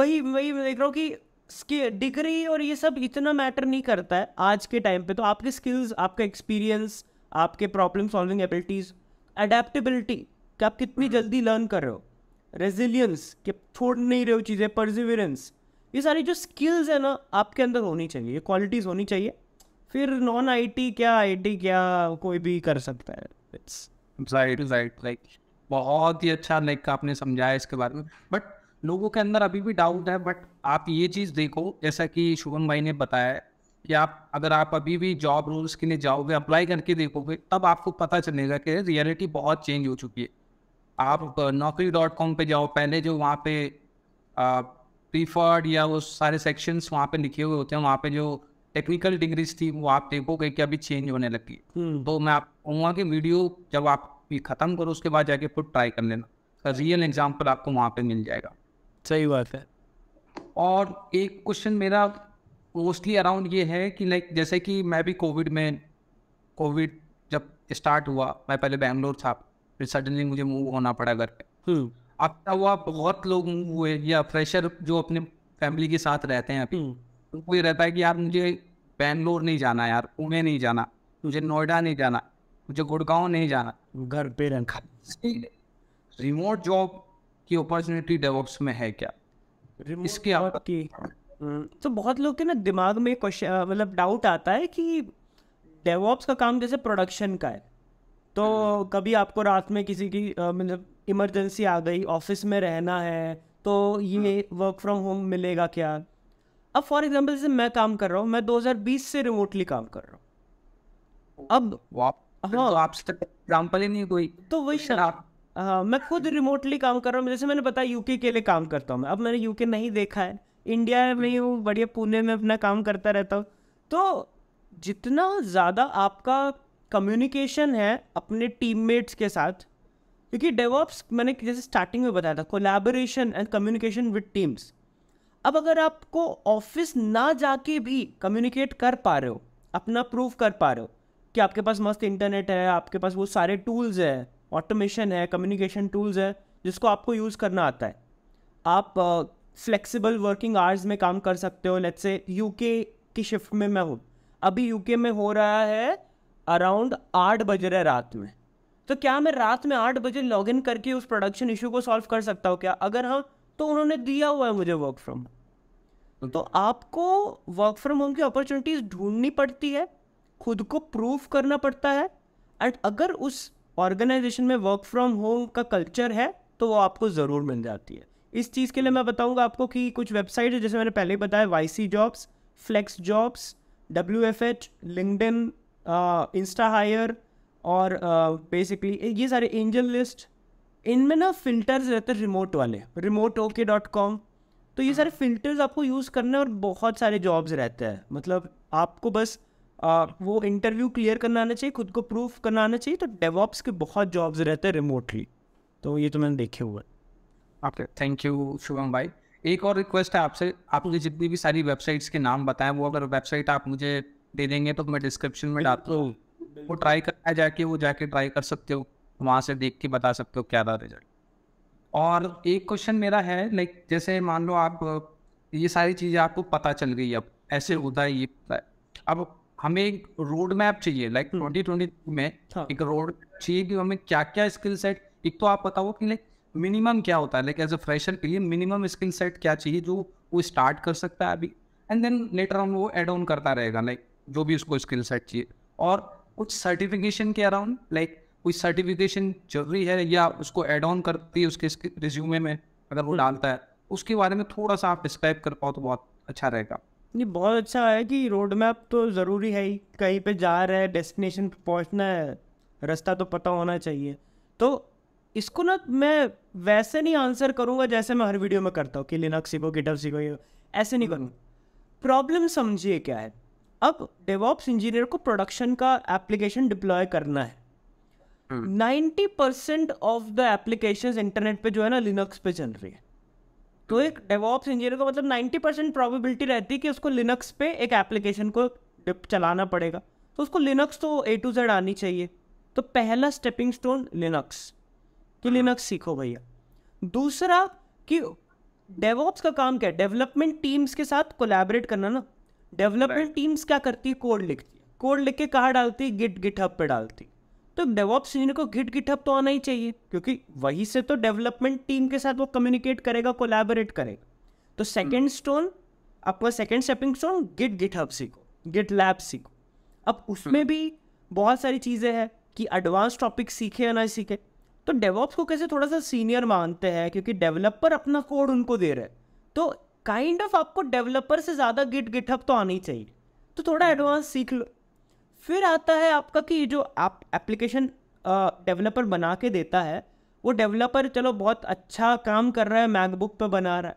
वही वही मैं देख रहा हूँ कि डिग्री और ये सब इतना मैटर नहीं करता है आज के टाइम पे तो आपके स्किल्स आपका एक्सपीरियंस आपके प्रॉब्लम सॉल्विंग एबिलिटीज़ अडेप्टबिलिटी कि आप कितनी hmm. जल्दी लर्न कर रहे हो रेजिलियंस कि छोड़ नहीं रहे हो चीज़ें परजिवरेंस ये सारी जो स्किल्स है ना आपके अंदर होनी चाहिए ये क्वालिटीज़ होनी चाहिए फिर नॉन आईटी क्या आईटी क्या कोई भी कर सकता है इट्स राइट राइट लाइक बहुत ही अच्छा लाइक आपने समझाया इसके बारे में बट लोगों के अंदर अभी भी डाउट है बट आप ये चीज़ देखो जैसा कि शुभम भाई ने बताया कि आप अगर आप अभी भी जॉब रोल्स के लिए जाओगे अप्लाई करके देखोगे तब आपको पता चलेगा कि रियलिटी बहुत चेंज हो चुकी है आप नौकरी डॉट कॉम पर जाओ पहले जो वहाँ पे प्रीफर्ड या वो सारे सेक्शंस वहाँ पे लिखे हुए होते हैं वहाँ पे जो टेक्निकल डिग्रीज थी वो आप देखोगे कि अभी चेंज होने लगी हम्म। तो मैं आप कहूँगा कि वीडियो जब आप भी ख़त्म करो उसके बाद जाके खुद ट्राई कर लेना रियल तो एग्जाम्पल आपको वहाँ पर मिल जाएगा सही बात है और एक क्वेश्चन मेरा मोस्टली अराउंड ये है कि लाइक जैसे कि मैं भी कोविड में कोविड जब स्टार्ट हुआ मैं पहले बैंगलोर था फिर सडनली मुझे मूव होना पड़ा घर पे अब तक वो बहुत लोग मूव हुए या फ्रेशर जो अपने फैमिली के साथ रहते हैं अभी उनको हम्म। तो ये रहता है कि यार मुझे बैंगलोर नहीं जाना यार पुणे नहीं जाना मुझे नोएडा नहीं जाना मुझे गुड़गांव नहीं जाना घर पे रखा रिमोट जॉब की अपॉर्चुनिटी डेवॉप्स में है क्या इसके आपकी हम्म, तो बहुत लोग के ना दिमाग में क्वेश्चन मतलब डाउट आता है कि डेवोप्स का काम जैसे प्रोडक्शन का है तो कभी आपको रात में किसी की मतलब इमरजेंसी आ गई ऑफिस में रहना है तो ये वर्क फ्रॉम होम मिलेगा क्या अब फॉर एग्जाम्पल जैसे मैं काम कर रहा हूँ मैं 2020 से रिमोटली काम कर रहा हूँ अब हाँ तो आपसे एग्जाम्पल तो ही नहीं कोई तो वही तो शराब हाँ मैं खुद रिमोटली काम कर रहा हूँ जैसे मैंने बताया यूके के लिए काम करता हूँ मैं अब मैंने यूके नहीं देखा है इंडिया में हूँ बढ़िया पुणे में अपना काम करता रहता हूँ तो जितना ज़्यादा आपका कम्युनिकेशन है अपने टीममेट्स के साथ क्योंकि डेवॉप्स मैंने जैसे स्टार्टिंग में बताया था collaboration and communication with teams अब अगर आपको ऑफिस ना जाके भी कम्युनिकेट कर पा रहे हो अपना प्रूव कर पा रहे हो कि आपके पास मस्त इंटरनेट है आपके पास वो सारे टूल्स है ऑटोमेशन है कम्युनिकेशन टूल्स है जिसको आपको यूज़ करना आता है आप फ्लेक्सिबल वर्किंग आवर्स में काम कर सकते हो लेट्स से यूके की शिफ्ट में मैं हूँ अभी यूके में हो रहा है अराउंड आठ बज रहे रात में तो क्या मैं रात में आठ बजे लॉग इन करके उस प्रोडक्शन इशू को सॉल्व कर सकता हूँ क्या अगर हाँ तो उन्होंने दिया हुआ है मुझे वर्क फ्रॉम तो आपको वर्क फ्रॉम होम की अपॉर्चुनिटीज़ ढूंढनी पड़ती है खुद को प्रूव करना पड़ता है एंड अगर उस ऑर्गेनाइजेशन में वर्क फ्रॉम होम का कल्चर है तो वो आपको ज़रूर मिल जाती है इस चीज़ के लिए मैं बताऊंगा आपको कि कुछ वेबसाइट है जैसे मैंने पहले ही बताया Y C jobs flex jobs W F H LinkedIn Insta uh, hire और बेसिकली uh, ये सारे एंजल लिस्ट इनमें ना फिल्टर्स रहते हैं रिमोट वाले रिमोट ओके डॉट कॉम तो ये सारे फिल्टर्स आपको यूज़ करने और बहुत सारे जॉब्स रहते हैं मतलब आपको बस आ, uh, वो इंटरव्यू क्लियर करना आना चाहिए खुद को प्रूफ करना आना चाहिए तो डेवॉप्स के बहुत जॉब्स रहते हैं रिमोटली तो ये तो मैंने देखे हुए आपके थैंक यू शुभम भाई एक और रिक्वेस्ट है आपसे आप मुझे जितनी भी सारी वेबसाइट्स के नाम बताएं वो अगर वेबसाइट आप मुझे दे देंगे तो मैं डिस्क्रिप्शन में डालता हूँ वो ट्राई करना है जाके वो जाके ट्राई कर सकते हो वहाँ से देख के बता सकते हो क्या था रिजल्ट और एक क्वेश्चन मेरा है लाइक जैसे मान लो आप ये सारी चीज़ें आपको पता चल गई अब ऐसे होता है ये अब हमें एक रोड मैप चाहिए लाइक ट्वेंटी ट्वेंटी में हाँ। एक रोड चाहिए कि हमें क्या क्या स्किल सेट एक तो आप बताओ कि लाइक मिनिमम क्या होता है लाइक एज अ फ्रेशर के लिए मिनिमम स्किल सेट क्या चाहिए जो वो स्टार्ट कर सकता है अभी एंड देन लेटर ऑन वो एड ऑन करता रहेगा लाइक जो भी उसको स्किल सेट चाहिए और कुछ सर्टिफिकेशन के अराउंड लाइक कोई सर्टिफिकेशन जरूरी है या उसको एड ऑन करती है उसके रिज्यूमे में अगर वो डालता है उसके बारे में थोड़ा सा आप डिस्क्राइब कर पाओ तो बहुत अच्छा रहेगा नहीं बहुत अच्छा है कि रोड मैप तो ज़रूरी है ही कहीं पे जा रहे हैं डेस्टिनेशन पर पहुँचना है रास्ता तो पता होना चाहिए तो इसको ना मैं वैसे नहीं आंसर करूँगा जैसे मैं हर वीडियो में करता हूँ कि लिनक्स सीखो गिटअप सीखो ये ऐसे नहीं हम्म। करूँगा प्रॉब्लम समझिए क्या है अब डेवॉप्स इंजीनियर को प्रोडक्शन का एप्लीकेशन डिप्लॉय करना है ninety percent of the application internet पे जो है ना लिनक्स पे चल रही है तो एक डेवॉप्स इंजीनियर को मतलब नाइन्टी परसेंट प्रॉबिबिलिटी रहती है कि उसको लिनक्स पे एक एप्लीकेशन को चलाना पड़ेगा तो उसको लिनक्स तो ए टू जेड आनी चाहिए तो पहला स्टेपिंग स्टोन लिनक्स कि लिनक्स हाँ। सीखो भैया दूसरा कि डेवॉप्स का काम क्या है डेवलपमेंट टीम्स के साथ कोलैबोरेट करना ना डेवलपमेंट टीम्स क्या करती है कोड लिखती है कोड लिख के कहाँ डालती है गिट गिटहब पे डालती तो डेवॉप्स इंजीनियर को गिट गिटहब तो आना ही चाहिए क्योंकि वहीं से तो डेवलपमेंट टीम के साथ वो कम्युनिकेट करेगा कोलैबोरेट करेगा तो सेकेंड स्टोन आपका second stepping stone Git GitHub सीखो गिट लैब सीखो अब उसमें hmm. भी बहुत सारी चीज़ें हैं कि एडवांस टॉपिक सीखे या ना सीखे तो डेवॉप्स को कैसे थोड़ा सा सीनियर मानते हैं क्योंकि डेवलपर अपना कोड उनको दे रहे हैं तो काइंड ऑफ आपको डेवलपर से ज़्यादा गिट गिटअप तो आनी चाहिए तो थोड़ा एडवांस सीख लो फिर आता है आपका कि जो आप एप्लीकेशन डेवलपर बना के देता है वो डेवलपर चलो बहुत अच्छा काम कर रहा है मैकबुक पे बना रहा है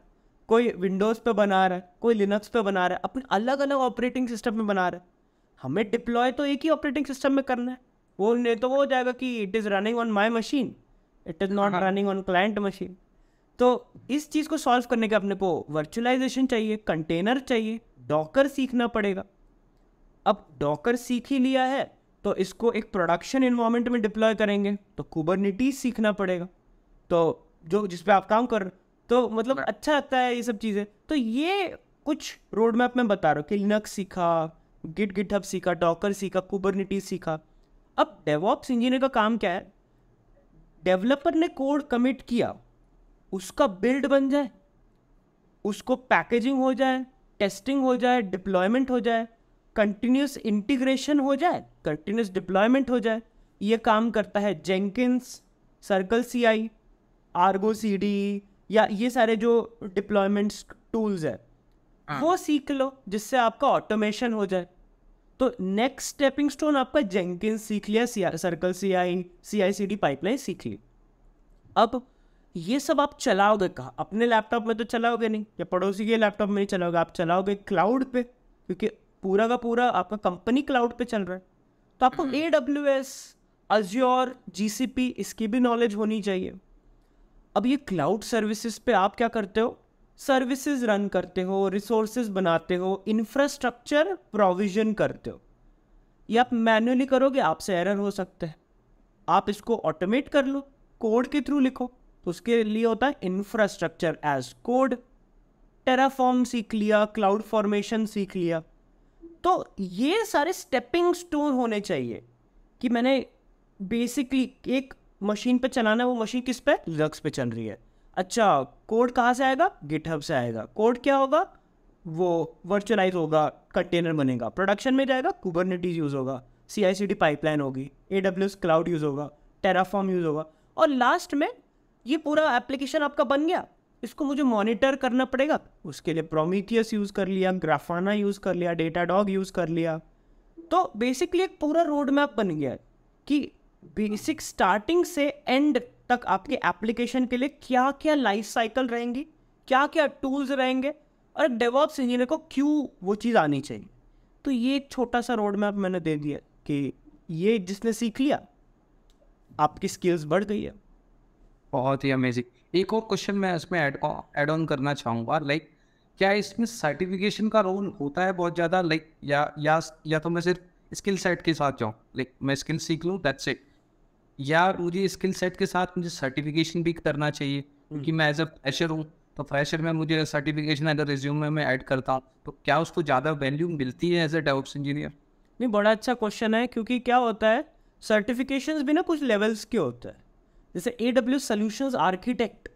कोई विंडोज़ पे बना रहा है कोई लिनक्स पे बना रहा है अपने अलग अलग ऑपरेटिंग सिस्टम में बना रहा है हमें डिप्लॉय तो एक ही ऑपरेटिंग सिस्टम में करना है वो नहीं तो वो हो जाएगा कि it is running on my machine it is not running on client machine तो इस चीज़ को सॉल्व करने के अपने को वर्चुअलाइजेशन चाहिए कंटेनर चाहिए डॉकर सीखना पड़ेगा अब डॉकर सीख ही लिया है तो इसको एक प्रोडक्शन इन्वायरमेंट में डिप्लॉय करेंगे तो कुबरनिटी सीखना पड़ेगा तो जो जिस पे आप काम कर रहे तो मतलब अच्छा लगता है ये सब चीज़ें तो ये कुछ रोड मैप में बता रहा हूँ कि लिनक्स सीखा गिट गिट हब सीखा डॉकर सीखा कुबरनिटी सीखा अब डेवॉप्स इंजीनियर का काम क्या है डेवलपर ने कोड कमिट किया उसका बिल्ड बन जाए उसको पैकेजिंग हो जाए टेस्टिंग हो जाए डिप्लॉयमेंट हो जाए कंटिन्यूस इंटीग्रेशन हो जाए कंटिन्यूस डिप्लॉयमेंट हो जाए ये काम करता है Jenkins circle C I Argo C D या ये सारे जो डिप्लॉयमेंट्स टूल्स है वो सीख लो जिससे आपका ऑटोमेशन हो जाए तो नेक्स्ट स्टेपिंग स्टोन आपका जेंकिंस सीख लिया C circle C I C I C D pipeline सीख ली अब ये सब आप चलाओगे कहाँ अपने लैपटॉप में तो चलाओगे नहीं या पड़ोसी के लैपटॉप में नहीं चलाओगे आप चलाओगे क्लाउड पे क्योंकि पूरा का पूरा आपका कंपनी क्लाउड पे चल रहा है तो आपको A W S Azure G C P इसकी भी नॉलेज होनी चाहिए अब ये क्लाउड सर्विसेज पे आप क्या करते हो सर्विसेज रन करते हो रिसोर्सेज बनाते हो इंफ्रास्ट्रक्चर प्रोविजन करते हो ये आप मैनुअली करोगे आपसे एरर हो सकते हैं आप इसको ऑटोमेट कर लो कोड के थ्रू लिखो उसके लिए होता है इंफ्रास्ट्रक्चर एज कोड टेराफॉर्म सीख लिया क्लाउड फॉर्मेशन सीख लिया तो ये सारे स्टेपिंग स्टोन होने चाहिए कि मैंने बेसिकली एक मशीन पे चलाना है वो मशीन किस पे लक्स पे चल रही है अच्छा कोड कहाँ से आएगा गिटहब से आएगा कोड क्या होगा वो वर्चुअलाइज होगा कंटेनर बनेगा प्रोडक्शन में जाएगा कुबरनेटीज यूज़ होगा सी आई सी डी पाइपलाइन होगी A W S cloud use होगा टेराफॉर्म यूज़ होगा और लास्ट में ये पूरा एप्लीकेशन आपका बन गया इसको मुझे मॉनिटर करना पड़ेगा उसके लिए प्रोमीथियस यूज़ कर लिया ग्राफाना यूज़ कर लिया डेटा डॉग यूज़ कर लिया तो बेसिकली एक पूरा रोड मैप बन गया कि बेसिक स्टार्टिंग से एंड तक आपके एप्लीकेशन के लिए क्या क्या लाइफ साइकिल रहेंगी क्या क्या टूल्स रहेंगे और डेवॉप्स इंजीनियर को क्यों वो चीज़ आनी चाहिए तो ये एक छोटा सा रोड मैप मैंने दे दिया कि ये जिसने सीख लिया आपकी स्किल्स बढ़ गई है बहुत ही अमेजिंग एक और क्वेश्चन मैं इसमें ऐड एड ऑन करना चाहूँगा लाइक क्या इसमें सर्टिफिकेशन का रोल होता है बहुत ज़्यादा लाइक या या या तो मैं सिर्फ स्किल सेट के साथ जाऊँ लाइक मैं स्किल सीख लूँ दैट्स इट या मुझे स्किल सेट के साथ मुझे सर्टिफिकेशन भी करना चाहिए क्योंकि हम्म। मैं एज अ फ्रेशर हूँ तो फ्रेशर में मुझे सर्टिफिकेशन अगर रिज्यूम में मैं ऐड करता हूँ तो क्या उसको ज़्यादा वैल्यू मिलती है एज ए डेवॉप्स इंजीनियर नहीं बड़ा अच्छा क्वेश्चन है क्योंकि क्या होता है सर्टिफिकेशन भी ना कुछ लेवल्स के होते हैं जैसे ए डब्ल्यू सोल्यूशन आर्किटेक्ट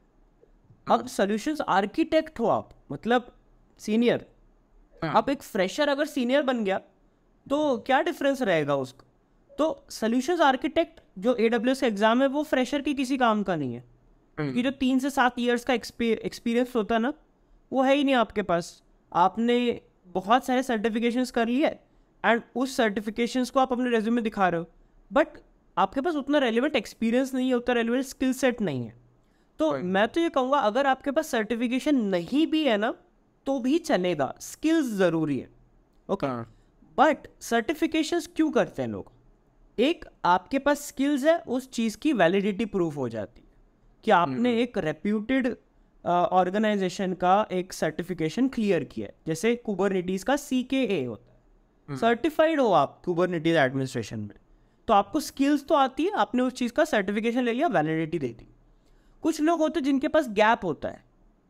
अब सोल्यूशंस आर्किटेक्ट हो आप मतलब सीनियर आप हाँ। एक फ्रेशर अगर सीनियर बन गया तो क्या डिफरेंस रहेगा उसको तो सोल्यूशन आर्किटेक्ट जो ए डब्ल्यू एस एग्जाम है वो फ्रेशर की किसी काम का नहीं है हम्म। क्योंकि जो तीन से सात ईयर्स का एक्सपीरियंस होता है ना वो है ही नहीं आपके पास आपने बहुत सारे सर्टिफिकेशंस कर लिए एंड उस सर्टिफिकेशंस को आप अपने रेज्यूमे दिखा रहे हो बट आपके पास उतना रेलिवेंट एक्सपीरियंस नहीं है उतना रेलिवेंट स्किल सेट नहीं है तो मैं तो ये कहूँगा अगर आपके पास सर्टिफिकेशन नहीं भी है ना तो भी चलेगा स्किल्स ज़रूरी है ओके बट सर्टिफिकेशन क्यों करते हैं लोग एक आपके पास स्किल्स है उस चीज़ की वैलिडिटी प्रूफ हो जाती है कि आपने हम्म। एक रेप्यूटेड ऑर्गेनाइजेशन का एक सर्टिफिकेशन क्लियर किया है जैसे कुबर का सी होता है सर्टिफाइड हम्म। हो आप कुबर एडमिनिस्ट्रेशन में तो आपको स्किल्स तो आती है आपने उस चीज़ का सर्टिफिकेशन ले लिया वैलिडिटी दे दी कुछ लोग होते जिनके पास गैप होता है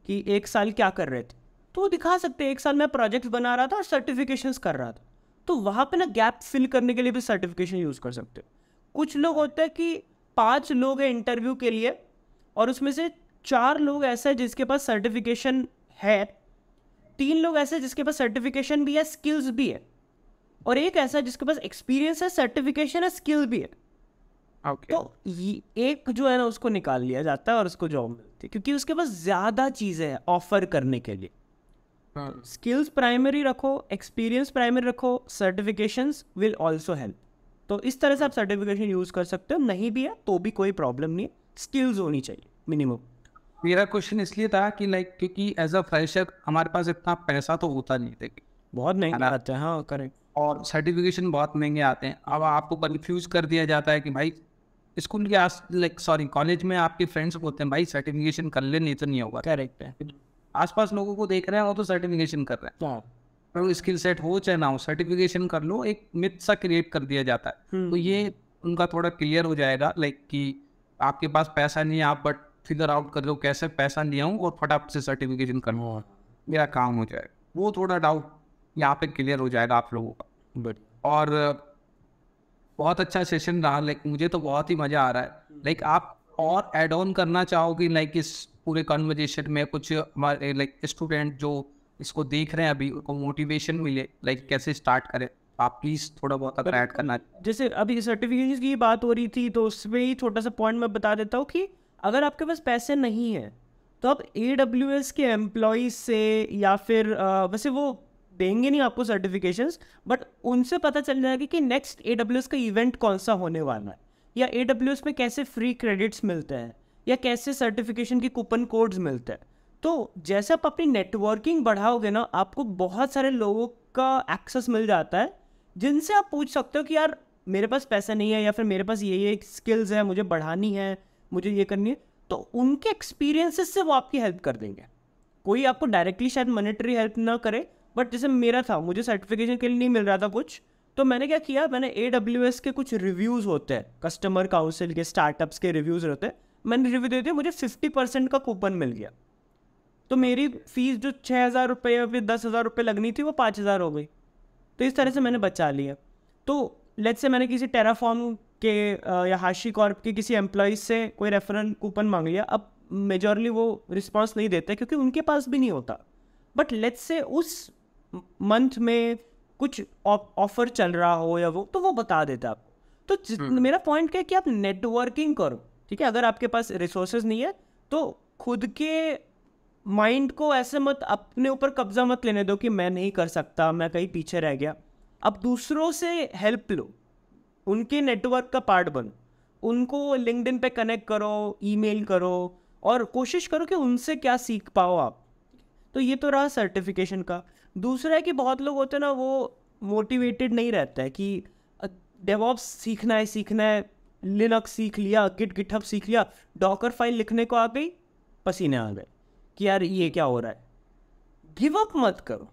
कि एक साल क्या कर रहे थे तो वो दिखा सकते हैं एक साल मैं प्रोजेक्ट्स बना रहा था और सर्टिफिकेशन कर रहा था तो वहाँ पे ना गैप फिल करने के लिए भी सर्टिफिकेशन यूज़ कर सकते हो कुछ लोग होते हैं कि पाँच लोग हैं इंटरव्यू के लिए और उसमें से चार लोग ऐसे हैं जिसके पास सर्टिफिकेशन है तीन लोग ऐसे जिसके पास सर्टिफिकेशन भी है स्किल्स भी है और एक ऐसा जिसके पास एक्सपीरियंस है सर्टिफिकेशन है स्किल भी है okay. तो ये एक जो है ना उसको निकाल लिया जाता है और उसको जॉब मिलती है क्योंकि उसके पास ज़्यादा चीज़ें हैं ऑफर करने के लिए स्किल्स हाँ। प्राइमरी तो रखो एक्सपीरियंस प्राइमरी रखो सर्टिफिकेशन विल ऑल्सो हेल्प तो इस तरह से आप सर्टिफिकेशन यूज़ कर सकते हो नहीं भी है तो भी कोई प्रॉब्लम नहीं है स्किल्स होनी चाहिए मिनिमम मेरा क्वेश्चन इसलिए था कि लाइक क्योंकि एज अ फ्रेशर हमारे पास इतना पैसा तो होता नहीं था बहुत नहीं हाँ करेक्ट और सर्टिफिकेशन बहुत महंगे आते हैं अब आपको कन्फ्यूज कर दिया जाता है कि भाई स्कूल के आस लाइक सॉरी कॉलेज में आपके फ्रेंड्स बोलते हैं भाई सर्टिफिकेशन कर ले नहीं तो नहीं होगा करेक्ट है आसपास लोगों को देख रहे हैं वो तो सर्टिफिकेशन कर रहे हैं पर स्किल सेट हो चाहे ना हो सर्टिफिकेशन कर लो एक मिथ सा क्रिएट कर दिया जाता है हम्म। तो ये उनका थोड़ा क्लियर हो जाएगा लाइक कि आपके पास पैसा नहीं है आप बट फिगर आउट कर लो कैसे पैसा नहीं आऊँ और फटाफट से सर्टिफिकेशन कर लो हाँ। मेरा काम हो जाएगा वो थोड़ा डाउट यहाँ पे क्लियर हो जाएगा आप लोगों का बट और बहुत अच्छा सेशन रहा लाइक मुझे तो बहुत ही मज़ा आ रहा है लाइक आप और एड ऑन करना चाहोगे लाइक इस पूरे कन्वर्जेशन में कुछ हमारे लाइक स्टूडेंट जो इसको देख रहे हैं अभी उनको मोटिवेशन मिले लाइक कैसे स्टार्ट करें आप प्लीज थोड़ा बहुत अगर ऐड करना जैसे अभी सर्टिफिकेशन की बात हो रही थी तो उसमें ही छोटा सा पॉइंट मैं बता देता हूँ कि अगर आपके पास पैसे नहीं है तो आप ए डब्ल्यू एस के एम्प्लॉय से या फिर आ, वैसे वो देंगे नहीं आपको सर्टिफिकेशन बट उनसे पता चल जाएगा कि नेक्स्ट ए का इवेंट कौन सा होने वाला है या ए में कैसे फ्री क्रेडिट्स मिलते हैं या कैसे सर्टिफिकेशन के कूपन कोड्स मिलते हैं तो जैसे आप अपनी नेटवर्किंग बढ़ाओगे ना आपको बहुत सारे लोगों का एक्सेस मिल जाता है जिनसे आप पूछ सकते हो कि यार मेरे पास पैसा नहीं है या फिर मेरे पास ये ये स्किल्स है मुझे बढ़ानी है मुझे ये करनी है तो उनके एक्सपीरियंसेस से वो आपकी हेल्प कर देंगे कोई आपको डायरेक्टली शायद मॉनेटरी हेल्प ना करे बट जैसे मेरा था मुझे सर्टिफिकेशन के लिए नहीं मिल रहा था कुछ तो मैंने क्या किया मैंने ए डब्ल्यू एस के कुछ रिव्यूज़ होते हैं कस्टमर काउंसिल के स्टार्टअप्स के रिव्यूज़ होते हैं मैंने रिव्यू दे दिया मुझे फिफ्टी परसेंट का कूपन मिल गया तो मेरी फ़ीस जो छः हज़ार रुपये या फिर दस हज़ार रुपये लगनी थी वो पाँच हज़ार हो गई तो इस तरह से मैंने बचा लिया तो लेट से मैंने किसी टेराफॉर्म के या हाशी कॉर्प के किसी एम्प्लॉयज़ से कोई रेफरल कूपन मांग लिया अब मेजॉरली वो रिस्पॉन्स नहीं देते क्योंकि उनके पास भी नहीं होता बट लेट्स से उस मंथ में कुछ ऑफर चल रहा हो या वो तो वो बता देता आपको तो हम्म। मेरा पॉइंट क्या है कि आप नेटवर्किंग करो ठीक है अगर आपके पास रिसोर्सेज नहीं है तो खुद के माइंड को ऐसे मत अपने ऊपर कब्जा मत लेने दो कि मैं नहीं कर सकता मैं कहीं पीछे रह गया अब दूसरों से हेल्प लो उनके नेटवर्क का पार्ट बनो उनको लिंकड पे कनेक्ट करो ईमेल करो और कोशिश करो कि उनसे क्या सीख पाओ आप तो ये तो रहा सर्टिफिकेशन का दूसरा है कि बहुत लोग होते हैं ना वो मोटिवेटेड नहीं रहता है कि डेवॉप्स सीखना है सीखना है लिनक सीख लिया किट गिटहब सीख लिया डॉकर फाइल लिखने को आ गई पसीने आ गए कि यार ये क्या हो रहा है गिव अप मत करो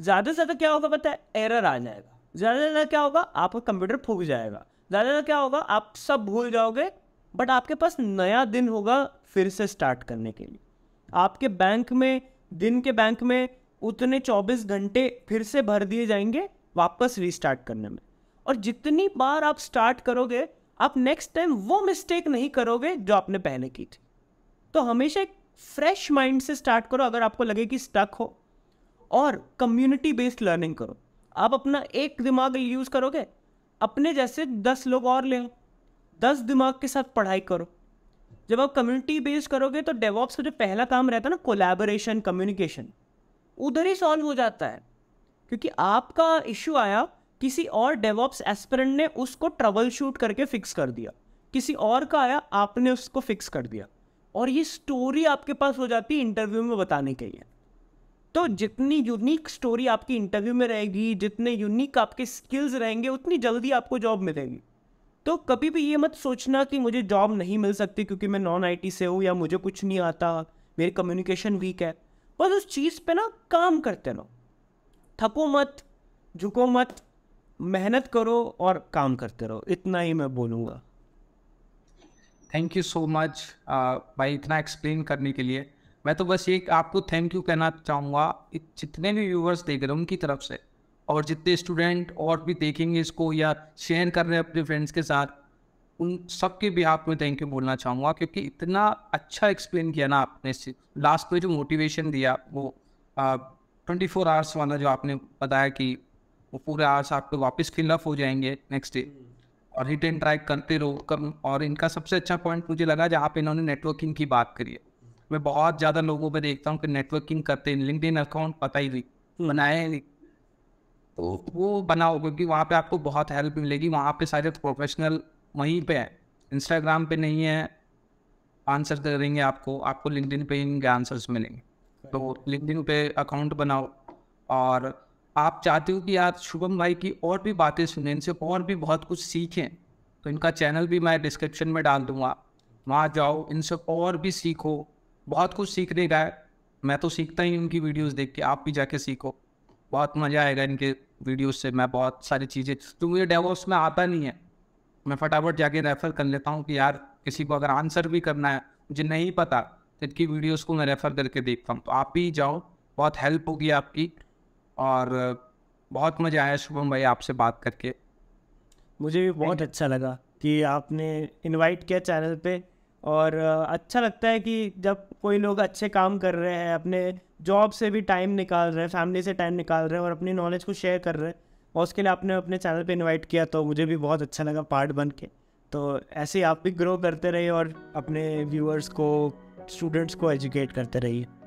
ज़्यादा से ज़्यादा क्या होगा पता है एरर आ जाएगा ज़्यादा से ज़्यादा क्या होगा आपका कंप्यूटर फूक जाएगा ज़्यादा से क्या होगा आप सब भूल जाओगे बट आपके पास नया दिन होगा फिर से स्टार्ट करने के लिए आपके बैंक में दिन के बैंक में उतने 24 घंटे फिर से भर दिए जाएंगे वापस रीस्टार्ट करने में और जितनी बार आप स्टार्ट करोगे आप नेक्स्ट टाइम वो मिस्टेक नहीं करोगे जो आपने पहले की थी तो हमेशा एक फ्रेश माइंड से स्टार्ट करो अगर आपको लगे कि स्टक हो और कम्युनिटी बेस्ड लर्निंग करो आप अपना एक दिमाग यूज़ करोगे अपने जैसे दस लोग और ले दस दिमाग के साथ पढ़ाई करो जब आप कम्युनिटी बेस्ड करोगे तो डेवॉप्स का जो पहला काम रहता है ना कोलैबोरेशन कम्युनिकेशन उधर ही सॉल्व हो जाता है क्योंकि आपका इश्यू आया किसी और डेवॉप्स एस्परेंट ने उसको ट्रबल शूट करके फिक्स कर दिया किसी और का आया आपने उसको फिक्स कर दिया और ये स्टोरी आपके पास हो जाती है इंटरव्यू में बताने के लिए तो जितनी यूनिक स्टोरी आपकी इंटरव्यू में रहेगी जितने यूनिक आपके स्किल्स रहेंगे उतनी जल्दी आपको जॉब मिलेगी तो कभी भी ये मत सोचना कि मुझे जॉब नहीं मिल सकती क्योंकि मैं नॉन आईटी से हूँ या मुझे कुछ नहीं आता मेरी कम्युनिकेशन वीक है बस उस चीज़ पे ना काम करते रहो थको मत झुको मत मेहनत करो और काम करते रहो इतना ही मैं बोलूँगा थैंक यू सो मच भाई इतना एक्सप्लेन करने के लिए मैं तो बस एक आपको थैंक यू कहना चाहूँगा जितने भी व्यूवर्स देख रहे हैं उनकी तरफ से और जितने स्टूडेंट और भी देखेंगे इसको या शेयर कर रहे हैं अपने फ्रेंड्स के साथ उन सब के भी आप मैं थैंक यू बोलना चाहूँगा क्योंकि इतना अच्छा एक्सप्लेन किया ना आपने लास्ट में जो मोटिवेशन दिया वो ट्वेंटी फोर आवर्स वाला जो आपने बताया कि वो पूरे आवर्स आपके वापस फिलअप हो जाएंगे नेक्स्ट डे और हिट एंड ट्राई करते रहो कर और इनका सबसे अच्छा पॉइंट मुझे लगा जहाँ पे इन्होंने नेटवर्किंग की बात करी है मैं बहुत ज़्यादा लोगों पर देखता हूँ कि नेटवर्किंग करते हैं लिंकड अकाउंट पता ही नहीं हम्म। बनाए नहीं तो वो बनाओ क्योंकि वहाँ पे आपको बहुत हेल्प मिलेगी वहाँ पे सारे प्रोफेशनल वहीं पे है इंस्टाग्राम पे नहीं है आंसर दे देंगे आपको आपको लिंकडिन पे इनके आंसर्स मिलेंगे तो लिंकडिन पे अकाउंट बनाओ और आप चाहते हो कि आप शुभम भाई की और भी बातें सुने इनसे और भी बहुत कुछ सीखें तो इनका चैनल भी मैं डिस्क्रिप्शन में डाल दूंगा वहाँ जाओ इनसे और भी सीखो बहुत कुछ सीखने का है मैं तो सीखता ही उनकी वीडियोस देख के आप भी जाके सीखो बहुत मज़ा आएगा इनके वीडियोस से मैं बहुत सारी चीज़ें तो मुझे डेवोप्स में आता नहीं है मैं फटाफट जाके रेफ़र कर लेता हूँ कि यार किसी को अगर आंसर भी करना है मुझे नहीं पता तो इनकी वीडियोज़ को मैं रेफ़र करके देखता हूँ तो आप ही जाओ बहुत हेल्प होगी आपकी और बहुत मज़ा आया शुभम भाई आपसे बात करके मुझे भी बहुत अच्छा लगा कि आपने इनवाइट किया चैनल पे और अच्छा लगता है कि जब कोई लोग अच्छे काम कर रहे हैं अपने जॉब से भी टाइम निकाल रहे हैं फैमिली से टाइम निकाल रहे हैं और अपनी नॉलेज को शेयर कर रहे हैं और उसके लिए आपने अपने चैनल पे इनवाइट किया तो मुझे भी बहुत अच्छा लगा पार्ट बन के तो ऐसे ही आप भी ग्रो करते रहिए और अपने व्यूअर्स को स्टूडेंट्स को एजुकेट करते रहिए